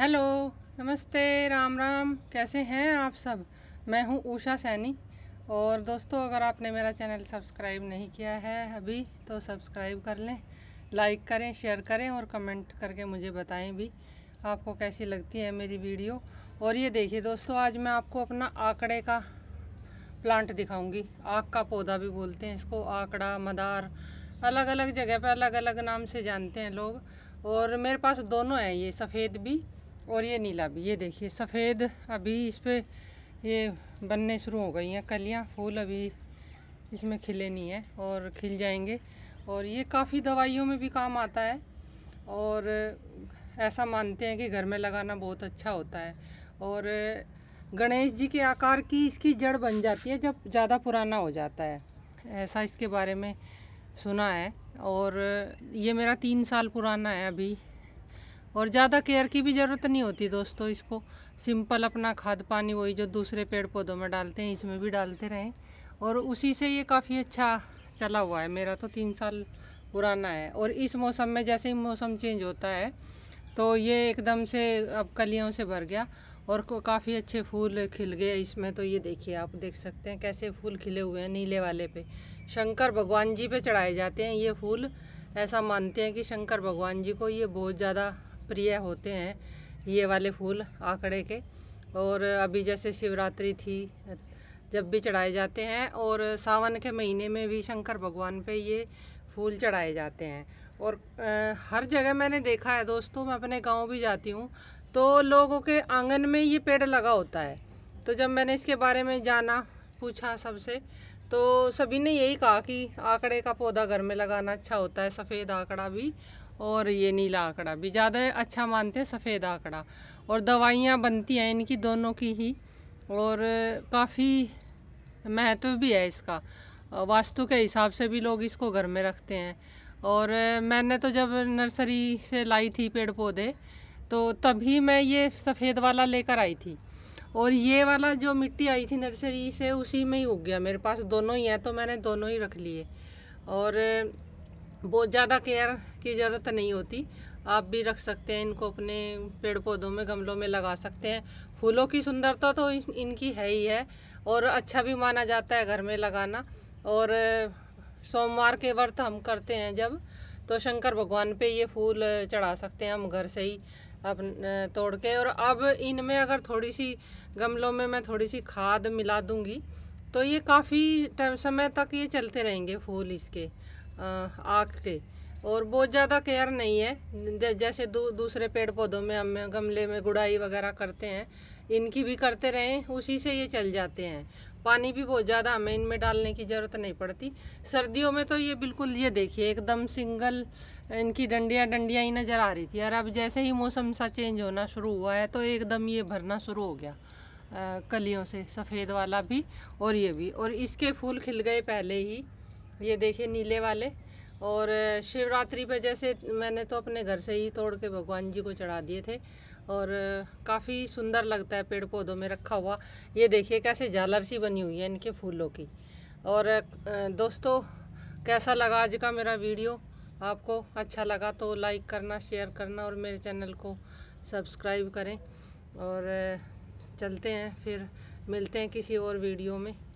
hello नमस्ते राम राम कैसे हैं आप सब मैं हूं उषा सैनी और दोस्तों अगर आपने मेरा चैनल सब्सक्राइब नहीं किया है अभी तो सब्सक्राइब कर लें लाइक करें शेयर करें और कमेंट करके मुझे बताएं भी आपको कैसी लगती है मेरी वीडियो और ये देखिए दोस्तों आज मैं आपको अपना आंकड़े का प्लांट दिखाऊंगी आग का पौधा भी बोलते हैं इसको आंकड़ा मदार अलग अलग जगह पर अलग अलग नाम से जानते हैं लोग और मेरे पास दोनों हैं ये सफ़ेद भी और ये नीला भी ये देखिए सफ़ेद अभी इस पर ये बनने शुरू हो गई हैं कलियाँ फूल अभी इसमें खिले नहीं है और खिल जाएंगे और ये काफ़ी दवाइयों में भी काम आता है और ऐसा मानते हैं कि घर में लगाना बहुत अच्छा होता है और गणेश जी के आकार की इसकी जड़ बन जाती है जब ज़्यादा पुराना हो जाता है ऐसा इसके बारे में सुना है और ये मेरा तीन साल पुराना है अभी और ज़्यादा केयर की भी ज़रूरत नहीं होती दोस्तों इसको सिंपल अपना खाद पानी वही जो दूसरे पेड़ पौधों में डालते हैं इसमें भी डालते रहें और उसी से ये काफ़ी अच्छा चला हुआ है मेरा तो तीन साल पुराना है और इस मौसम में जैसे ही मौसम चेंज होता है तो ये एकदम से अब कलियों से भर गया और काफ़ी अच्छे फूल खिल गए इसमें तो ये देखिए आप देख सकते हैं कैसे फूल खिले हुए हैं नीले वाले पे शंकर भगवान जी पे चढ़ाए जाते हैं ये फूल ऐसा मानते हैं कि शंकर भगवान जी को ये बहुत ज़्यादा प्रिय होते हैं ये वाले फूल आंकड़े के और अभी जैसे शिवरात्रि थी जब भी चढ़ाए जाते हैं और सावन के महीने में भी शंकर भगवान पे ये फूल चढ़ाए जाते हैं और आ, हर जगह मैंने देखा है दोस्तों मैं अपने गांव भी जाती हूँ तो लोगों के आंगन में ये पेड़ लगा होता है तो जब मैंने इसके बारे में जाना पूछा सबसे तो सभी ने यही कहा कि आंकड़े का पौधा घर में लगाना अच्छा होता है सफ़ेद आंकड़ा भी और ये नीला आंकड़ा भी ज़्यादा अच्छा मानते हैं सफ़ेद आंकड़ा और दवाइयाँ बनती हैं इनकी दोनों की ही और काफ़ी महत्व भी है इसका वास्तु के हिसाब से भी लोग इसको घर में रखते हैं और मैंने तो जब नर्सरी से लाई थी पेड़ पौधे तो तभी मैं ये सफ़ेद वाला लेकर आई थी और ये वाला जो मिट्टी आई थी नर्सरी से उसी में ही उग गया मेरे पास दोनों ही हैं तो मैंने दोनों ही रख लिए और बहुत ज़्यादा केयर की ज़रूरत नहीं होती आप भी रख सकते हैं इनको अपने पेड़ पौधों में गमलों में लगा सकते हैं फूलों की सुंदरता तो इन, इनकी है ही है और अच्छा भी माना जाता है घर में लगाना और सोमवार के व्रत हम करते हैं जब तो शंकर भगवान पे ये फूल चढ़ा सकते हैं हम घर से ही अपन तोड़ के और अब इनमें अगर थोड़ी सी गमलों में मैं थोड़ी सी खाद मिला दूँगी तो ये काफ़ी समय तक ये चलते रहेंगे फूल इसके आँख के और बहुत ज़्यादा केयर नहीं है जैसे दू, दूसरे पेड़ पौधों में हम गमले में गुड़ाई वगैरह करते हैं इनकी भी करते रहें उसी से ये चल जाते हैं पानी भी बहुत ज़्यादा हमें इनमें डालने की ज़रूरत नहीं पड़ती सर्दियों में तो ये बिल्कुल ये देखिए एकदम सिंगल इनकी डंडियाँ डंडियाँ ही नज़र आ रही थी और अब जैसे ही मौसम सा चेंज होना शुरू हुआ है तो एकदम ये भरना शुरू हो गया आ, कलियों से सफ़ेद वाला भी और ये भी और इसके फूल खिल गए पहले ही ये देखिए नीले वाले और शिवरात्रि पे जैसे मैंने तो अपने घर से ही तोड़ के भगवान जी को चढ़ा दिए थे और काफ़ी सुंदर लगता है पेड़ पौधों में रखा हुआ ये देखिए कैसे झालर सी बनी हुई है इनके फूलों की और दोस्तों कैसा लगा आज का मेरा वीडियो आपको अच्छा लगा तो लाइक करना शेयर करना और मेरे चैनल को सब्सक्राइब करें और चलते हैं फिर मिलते हैं किसी और वीडियो में